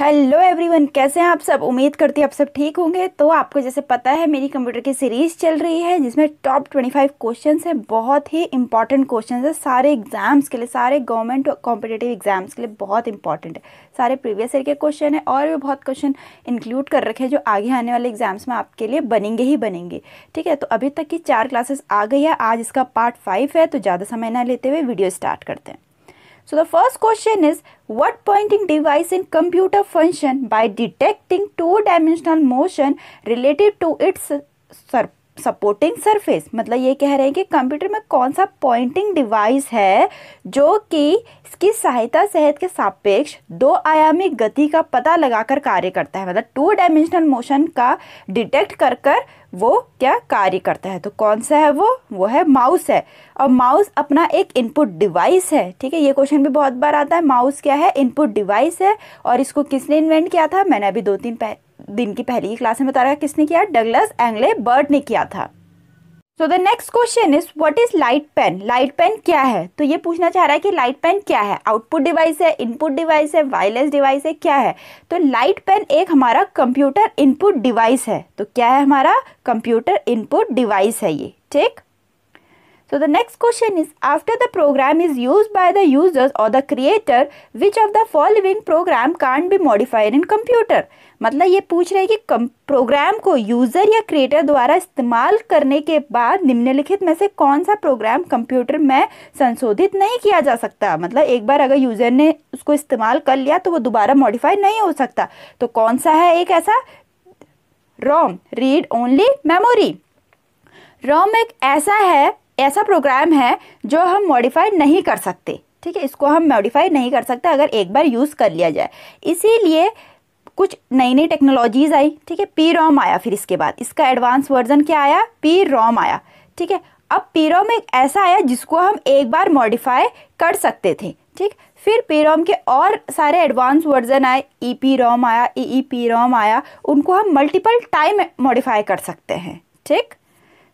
Hello everyone कैसे हैं आप सब उम्मीद करती हूँ आप सब ठीक होंगे तो आपको जैसे पता है मेरी कंप्यूटर की सीरीज़ चल रही है जिसमें टॉप 25 क्वेश्चंस हैं बहुत ही इंपॉर्टेंट क्वेश्चंस हैं सारे एग्ज़ाम्स के लिए सारे गवर्नमेंट और कॉम्पिटेटिव एग्ज़ाम्स के लिए बहुत इंपॉर्टेंट है सारे प्रीवियस ईयर के क्वेश्चन हैं और भी बहुत क्वेश्चन इंक्लूड कर रखे हैं जो आगे आने वाले एग्ज़ाम्स में आपके लिए बनेंगे ही बनेंगे ठीक है तो अभी तक की चार क्लासेस आ गई है आज इसका पार्ट फाइव है तो ज़्यादा समय ना लेते हुए वीडियो स्टार्ट करते हैं So the first question is what pointing device in computer function by detecting two-dimensional motion relative to its surface? Supporting surface मतलब ये कह रहे हैं कि कंप्यूटर में कौन सा पॉइंटिंग डिवाइस है जो कि इसकी सहायता सेहत के सापेक्ष दो आयामी गति का पता लगाकर कार्य करता है मतलब टू डायमेंशनल मोशन का डिटेक्ट कर कर वो क्या कार्य करता है तो कौन सा है वो वो है माउस है और माउस अपना एक इनपुट डिवाइस है ठीक है ये क्वेश्चन भी बहुत बार आता है माउस क्या है इनपुट डिवाइस है और इसको किसने इन्वेंट किया था मैंने अभी दो तीन दिन की पहली की क्लास में बता रहा है किसने किया डगलस एंगले बर्ड ने किया था so the next question is what is light pen light pen क्या है तो ये पूछना चाह रहा है कि लाइट पेन क्या है आउटपुट डिवाइस है इनपुट डिवाइस है वायरलेस डिवाइस है क्या है तो लाइट पेन एक हमारा कंप्यूटर इनपुट डिवाइस है तो क्या है हमारा कंप्यूटर इनपुट डिवाइस है ये ठीक so the next question is after the program is use by the users और the creator which of the following program can't be modified in computer मतलब ये पूछ रहे हैं कि प्रोग्राम को यूज़र या क्रिएटर द्वारा इस्तेमाल करने के बाद निम्नलिखित में से कौन सा प्रोग्राम कंप्यूटर में संशोधित नहीं किया जा सकता मतलब एक बार अगर यूज़र ने उसको इस्तेमाल कर लिया तो वो दोबारा मॉडिफाई नहीं हो सकता तो कौन सा है एक ऐसा ROM read only memory ROM एक ऐसा है ऐसा प्रोग्राम है जो हम मॉडिफाई नहीं कर सकते ठीक है इसको हम मॉडिफाई नहीं कर सकते अगर एक बार यूज़ कर लिया जाए इसीलिए कुछ नई नई टेक्नोलॉजीज आई ठीक है पी रोम आया फिर इसके बाद इसका एडवांस वर्जन क्या आया पी रोम आया ठीक है अब पी रोम एक ऐसा आया जिसको हम एक बार मॉडिफाई कर सकते थे ठीक फिर पी रोम के और सारे एडवांस वर्जन आए ई पी रोम आया ई ई पी रोम आया उनको हम मल्टीपल टाइम मॉडिफाई कर सकते हैं ठीक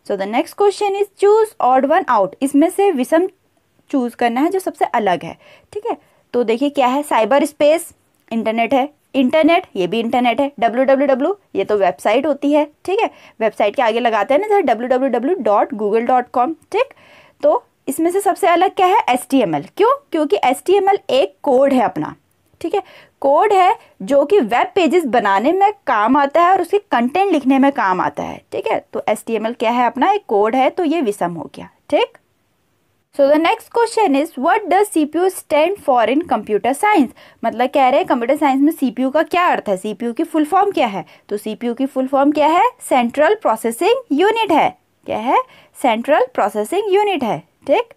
so the next question is choose odd one out इसमें से विषम चूज करना है जो सबसे अलग है ठीक है तो देखिए क्या है साइबर स्पेस इंटरनेट है इंटरनेट ये भी इंटरनेट है डब्ल्यू डब्ल्यू डब्ल्यू ये तो वेबसाइट होती है ठीक है वेबसाइट के आगे लगाते हैं ना sir W W W dot Google dot com ठीक तो इसमें से सबसे अलग क्या है एस टी एम एल क्यों क्योंकि एस टी एम एल एक कोड है अपना ठीक है कोड है जो कि वेब पेजेस बनाने में काम आता है और उसके कंटेंट लिखने में काम आता है ठीक है तो एस टी एम एल क्या है अपना एक कोड है तो ये विषम हो गया ठीक so the next question is what does U stand for in computer science मतलब कह रहे हैं कंप्यूटर साइंस में सी पी यू का क्या अर्थ है यू की फुल फॉर्म क्या है तो यू की फुल फॉर्म क्या है सेंट्रल प्रोसेसिंग यूनिट है क्या है सेंट्रल प्रोसेसिंग यूनिट है ठीक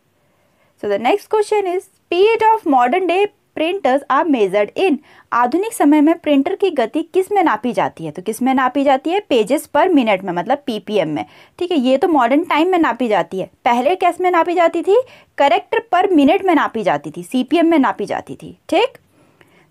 so the next question is period of modern day printers are measured in आधुनिक समय में प्रिंटर की गति किस में नापी जाती है तो किस में नापी जाती है पेजेस पर मिनट में मतलब पीपीएम में ठीक है ये तो मॉडर्न टाइम में नापी जाती है पहले कैस में नापी जाती थी करेक्टर पर मिनट में नापी जाती थी सीपीएम में नापी जाती थी ठीक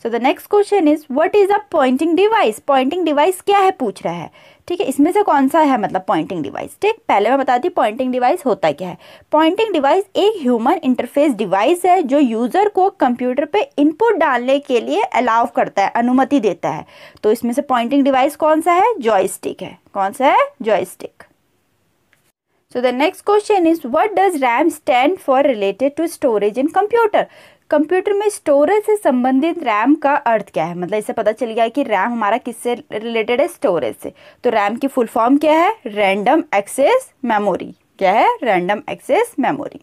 so the next question is what is a pointing device pointing device क्या है पूछ रहा है ठीक है इसमें से कौन सा है मतलब पॉइंटिंग डिवाइस ठीक पहले मैं बताती हूँ पॉइंटिंग डिवाइस होता क्या है पॉइंटिंग डिवाइस एक ह्यूमन इंटरफेस डिवाइस है जो यूज़र को कंप्यूटर पे इनपुट डालने के लिए अलाउ करता है अनुमति देता है तो इसमें से पॉइंटिंग डिवाइस कौन सा है जॉयस्टिक है कौन सा है joystick so the next question is what does RAM stand for related to storage in computer computer में स्टोरेज से संबंधित रैम का अर्थ क्या है मतलब इससे पता चल गया कि रैम हमारा किससे रिलेटेड है स्टोरेज से तो रैम की फुल फॉर्म क्या है रैंडम एक्सेस मेमोरी क्या है random access memory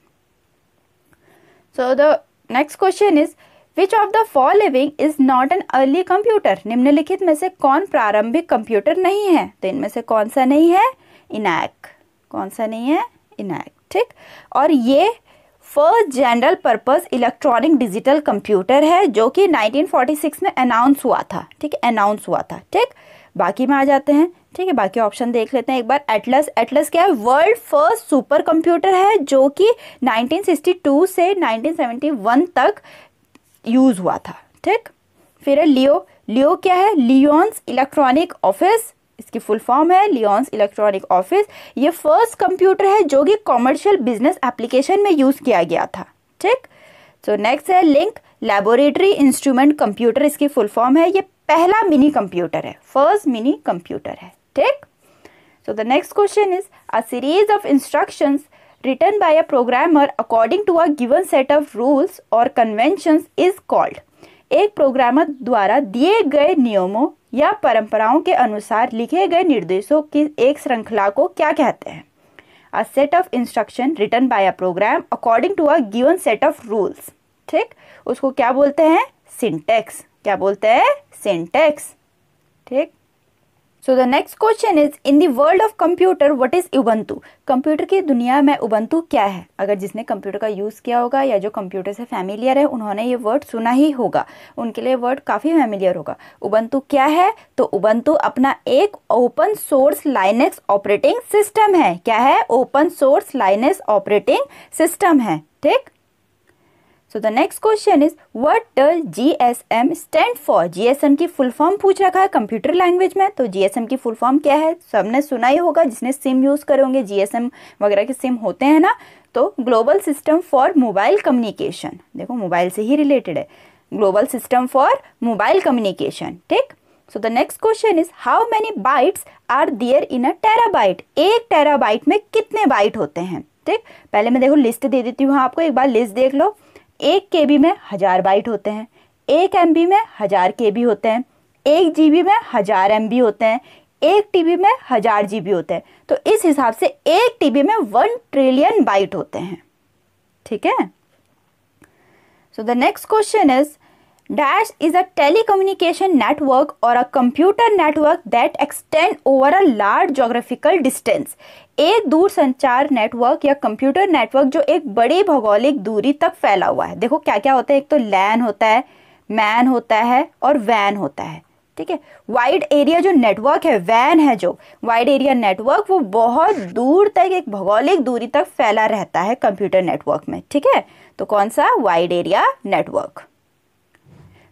so the next question is which of the living is not an early computer निम्नलिखित में से कौन प्रारंभिक कंप्यूटर नहीं है तो इनमें से कौन सा नहीं है इनैक कौन सा नहीं है इनैक ठीक और ये first general purpose electronic digital computer है जो कि 1946 में अनाउंस हुआ था ठीक है अनाउंस हुआ था ठीक बाकी में आ जाते हैं ठीक है बाकी ऑप्शन देख लेते हैं एक बार एटलस एटलस क्या है वर्ल्ड फर्स्ट सुपर कंप्यूटर है जो कि 1962 से 1971 तक यूज़ हुआ था ठीक फिर है लियो लियो क्या है लियोन्स इलेक्ट्रॉनिक ऑफिस इसकी फुल फॉर्म है लियॉन्स इलेक्ट्रॉनिक ऑफिस ये फर्स्ट कंप्यूटर है जो कि कॉमर्शियल बिजनेस एप्लीकेशन में यूज़ किया गया था ठीक सो नेक्स्ट है लिंक लेबोरेटरी इंस्ट्रूमेंट कंप्यूटर इसकी फुल फॉर्म है ये पहला मिनी कंप्यूटर है फर्स्ट मिनी कंप्यूटर है ठीक so the next question is a series of instruction return by a programmer according to a given set of rules और conventions is called एक programmer द्वारा दिए गए नियमों या परंपराओं के अनुसार लिखे गए निर्देशों की एक श्रृंखला को क्या कहते हैं a set of instruction return by a program according to a given set of rules ठीक उसको क्या बोलते हैं सिंटेक्स क्या बोलते हैं सिंटेक्स ठीक so the next question is in the world of computer what is Ubuntu computer की दुनिया में उबंतु क्या है अगर जिसने कंप्यूटर का यूज़ किया होगा या जो कंप्यूटर से फैमिलियर है उन्होंने ये वर्ड सुना ही होगा उनके लिए वर्ड काफ़ी फैमिलियर होगा उबंतु क्या है तो उबंतु अपना एक open source Linux operating system है क्या है open source Linux operating system है ठीक so the next question is what does M stand for G S M की फुल फॉर्म पूछ रखा है कंप्यूटर लैंग्वेज में तो जी एस एम की फुल फॉर्म क्या है सबने सुना ही होगा जिसने सिम यूज़ करे होंगे एम वगैरह के सिम होते हैं ना तो global system for mobile communication देखो मोबाइल से ही रिलेटेड है global system for mobile communication ठीक so the next question is how many bytes are there in a terabyte एक टेराबाइट में कितने बाइट होते हैं ठीक पहले मैं देखो लिस्ट दे देती हूँ आपको एक बार लिस्ट देख लो एक के बी में हज़ार बाइट होते हैं एक एम बी में हज़ार के बी होते हैं एक जी बी में हज़ार एम बी होते हैं एक टी बी में हज़ार जी बी होते हैं तो इस हिसाब से एक टी बी में वन ट्रिलियन बाइट होते हैं ठीक है so the next question is dash is a telecommunication network और a computer network that extend over a large geographical distance एक दूर संचार नेटवर्क या कंप्यूटर नेटवर्क जो एक बड़ी भौगोलिक दूरी तक फैला हुआ है देखो क्या क्या होता है एक तो लैन होता है मैन होता है और वैन होता है ठीक है वाइड एरिया जो नेटवर्क है वैन है जो वाइड एरिया नेटवर्क वो बहुत दूर तक एक भौगोलिक दूरी तक फैला रहता है कंप्यूटर नेटवर्क में ठीक है तो कौन सा wide area network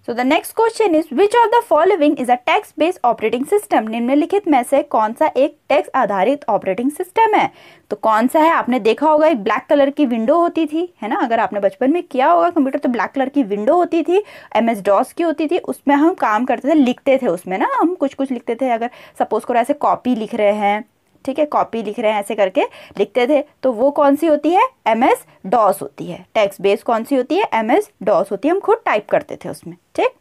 so the next question is which of the following is a text based operating system निम्नलिखित में से कौन सा एक टैक्स आधारित ऑपरेटिंग सिस्टम है तो कौन सा है आपने देखा होगा एक ब्लैक कलर की विंडो होती थी है ना अगर आपने बचपन में किया होगा कंप्यूटर तो ब्लैक कलर की विंडो होती थी एम एस डॉस की होती थी उसमें हम काम करते थे लिखते थे उसमें ना हम कुछ कुछ लिखते थे अगर सपोज करो ऐसे कॉपी लिख रहे हैं ठीक है कॉपी लिख रहे हैं ऐसे करके लिखते थे तो वो कौन सी होती है एम एस डॉस होती है टेक्स्ट बेस कौन सी होती है एम एस डॉस होती है हम खुद टाइप करते थे उसमें ठीक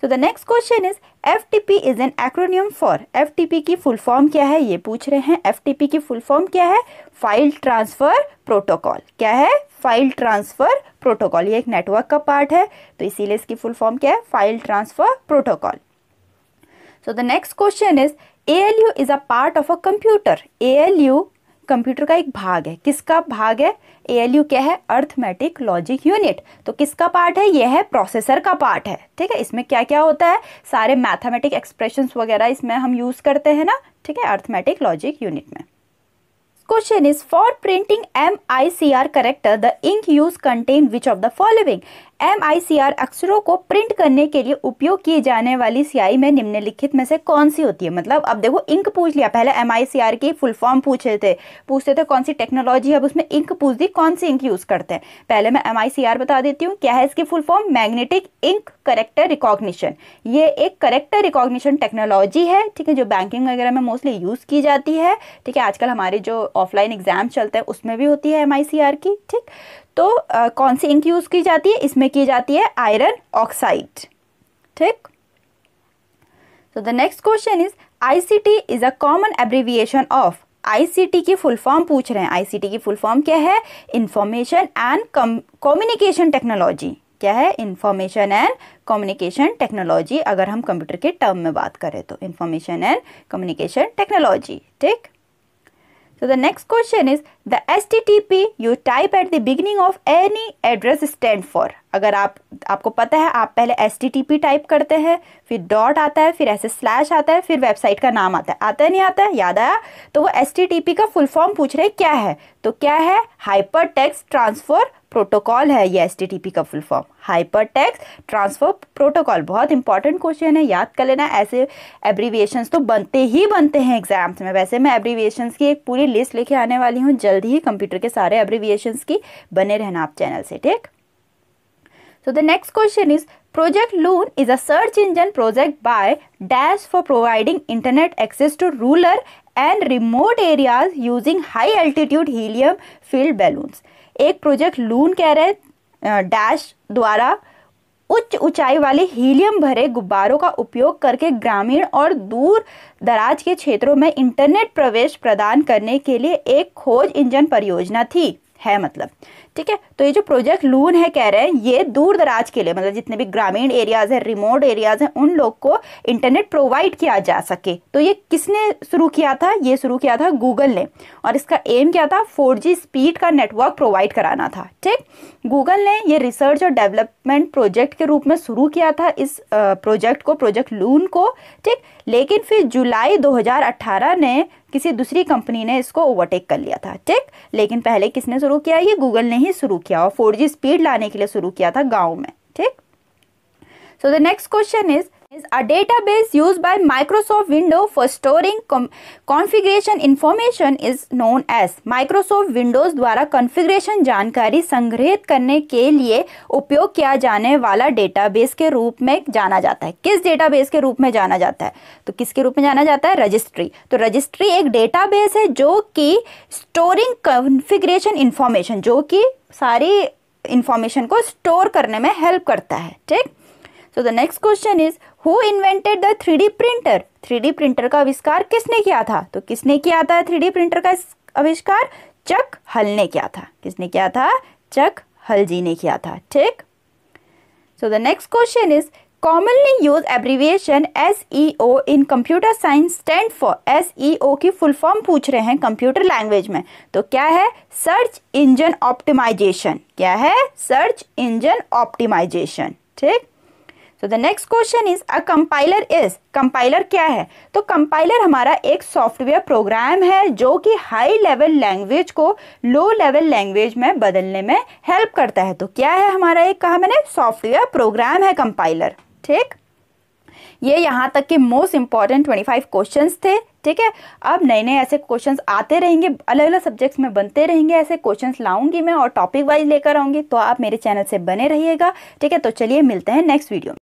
so the next question is F T P is an acronym for F T P की फुल फॉर्म क्या है ये पूछ रहे हैं एफ टी पी की फुल फॉर्म क्या है फाइल ट्रांसफर प्रोटोकॉल क्या है फाइल ट्रांसफर प्रोटोकॉल ये एक नेटवर्क का पार्ट है तो इसीलिए इसकी फुल फॉर्म क्या है file transfer protocol so the next question is ALU is a part of a computer. ALU कंप्यूटर का एक भाग है किसका भाग है यू क्या है अर्थमेटिक लॉजिक यूनिट तो किसका पार्ट है यह है प्रोसेसर का पार्ट है ठीक है इसमें क्या क्या होता है सारे मैथमेटिक एक्सप्रेशन वगैरह इसमें हम यूज़ करते हैं ना ठीक है अर्थमेटिक लॉजिक यूनिट में question is for printing M I C R character the ink use contain which of the following M अक्षरों को प्रिंट करने के लिए उपयोग की जाने वाली स्याही में निम्नलिखित में से कौन सी होती है मतलब अब देखो इंक पूछ लिया पहले एम की फुल फॉर्म पूछे थे पूछते थे कौन सी टेक्नोलॉजी है अब उसमें इंक पूछ दी कौन सी इंक यूज़ करते हैं पहले मैं एम बता देती हूँ क्या है इसकी full form magnetic ink character recognition ये एक करेक्टर रिकॉग्निशन टेक्नोलॉजी है ठीक है जो बैंकिंग वगैरह में मोस्टली यूज़ की जाती है ठीक है आजकल हमारे जो ऑफलाइन एग्जाम चलते हैं उसमें भी होती है एम की ठीक तो आ, कौन सी इंक यूज़ की जाती है इसमें की जाती है आयरन ऑक्साइड ठीक so the next question is ICT is a common abbreviation of ICT की फुल फॉर्म पूछ रहे हैं आईसीटी की फुल फॉर्म क्या है इंफॉर्मेशन एंड कम्युनिकेशन टेक्नोलॉजी क्या है इंफॉर्मेशन एंड कम्युनिकेशन टेक्नोलॉजी अगर हम कंप्यूटर के टर्म में बात करें तो इंफॉर्मेशन एंड कम्युनिकेशन टेक्नोलॉजी ठीक So the next question is the HTTP you type at the beginning of any address stand for. अगर आप आपको पता है आप पहले एस टाइप करते हैं फिर डॉट आता है फिर ऐसे स्लैश आता है फिर वेबसाइट का नाम आता है आता है नहीं आता है याद आया तो वो एस का फुल फॉर्म पूछ रहे क्या है तो क्या है हाइपर टेक्स्ट ट्रांसफर प्रोटोकॉल है ये एस का full form hyper text transfer protocol बहुत इंपॉर्टेंट क्वेश्चन है याद कर लेना ऐसे एब्रीविएशन तो बनते ही बनते हैं एग्जाम्स में वैसे मैं एब्रीविएशन की एक पूरी लिस्ट लेके आने वाली हूँ जल्द ही कंप्यूटर के सारे एब्रीविएशन की बने रहना आप चैनल से ठीक So the next question is Project Loon is a search engine project by Dash for providing internet access to rural and remote areas using high altitude helium filled balloons. एक project Loon कह रहे हैं dash द्वारा उच्च ऊंचाई वाले helium भरे गुब्बारों का उपयोग करके ग्रामीण और दूर दराज के क्षेत्रों में इंटरनेट प्रवेश प्रदान करने के लिए एक खोज इंजन परियोजना थी है मतलब ठीक है तो ये जो प्रोजेक्ट लून है कह रहे हैं ये दूर दराज के लिए मतलब जितने भी ग्रामीण एरियाज़ हैं रिमोट एरियाज़ हैं उन लोग को इंटरनेट प्रोवाइड किया जा सके तो ये किसने शुरू किया था ये शुरू किया था गूगल ने और इसका एम क्या था फोर स्पीड का नेटवर्क प्रोवाइड कराना था ठीक गूगल ने ये रिसर्च और डेवलपमेंट प्रोजेक्ट के रूप में शुरू किया था इस प्रोजेक्ट को प्रोजेक्ट लून को ठीक लेकिन फिर जुलाई 2018 ने किसी दूसरी कंपनी ने इसको ओवरटेक कर लिया था ठीक लेकिन पहले किसने शुरू किया ये गूगल ने ही लिए शुरू किया और फोर स्पीड लाने के लिए शुरू किया था गाँव में ठीक so the next question is is a database used by microsoft windows for storing configuration information is known as microsoft windows द्वारा configuration जानकारी संग्रहित करने के लिए उपयोग किया जाने वाला डेटाबेस के रूप में जाना जाता है किस डेटाबेस के रूप में जाना जाता है तो किसके रूप में जाना जाता है रजिस्ट्री तो रजिस्ट्री एक डेटाबेस है जो कि स्टोरिंग कॉन्फिग्रेशन इंफॉर्मेशन जो कि सारी इंफॉर्मेशन को स्टोर करने में हेल्प करता है ठीक so the next question is who invented the three printer three printer का आविष्कार किसने किया था तो किसने किया था थ्री प्रिंटर का आविष्कार चक हल ने किया था किसने किया था चक हल जी ने किया था ठीक so the next question is commonly use abbreviation S E O in computer science stand for S E O की फुल फॉर्म पूछ रहे हैं कंप्यूटर लैंग्वेज में तो क्या है सर्च इंजन ऑप्टिमाइजेशन क्या है सर्च इंजन ऑप्टिमाइजेशन ठीक so the next question is a compiler is compiler क्या है तो कंपाइलर हमारा एक सॉफ्टवेयर प्रोग्राम है जो कि हाई लेवल लैंग्वेज को लो लेवल लैंग्वेज में बदलने में हेल्प करता है तो क्या है हमारा एक कहा मैंने सॉफ्टवेयर प्रोग्राम है कंपाइलर ठीक ये यहाँ तक के मोस्ट इंपॉर्टेंट 25 क्वेश्चंस थे ठीक है अब नए नए ऐसे क्वेश्चंस आते रहेंगे अलग अलग सब्जेक्ट्स में बनते रहेंगे ऐसे क्वेश्चंस लाऊंगी मैं और टॉपिक वाइज लेकर आऊंगी तो आप मेरे चैनल से बने रहिएगा ठीक है तो चलिए मिलते हैं नेक्स्ट वीडियो में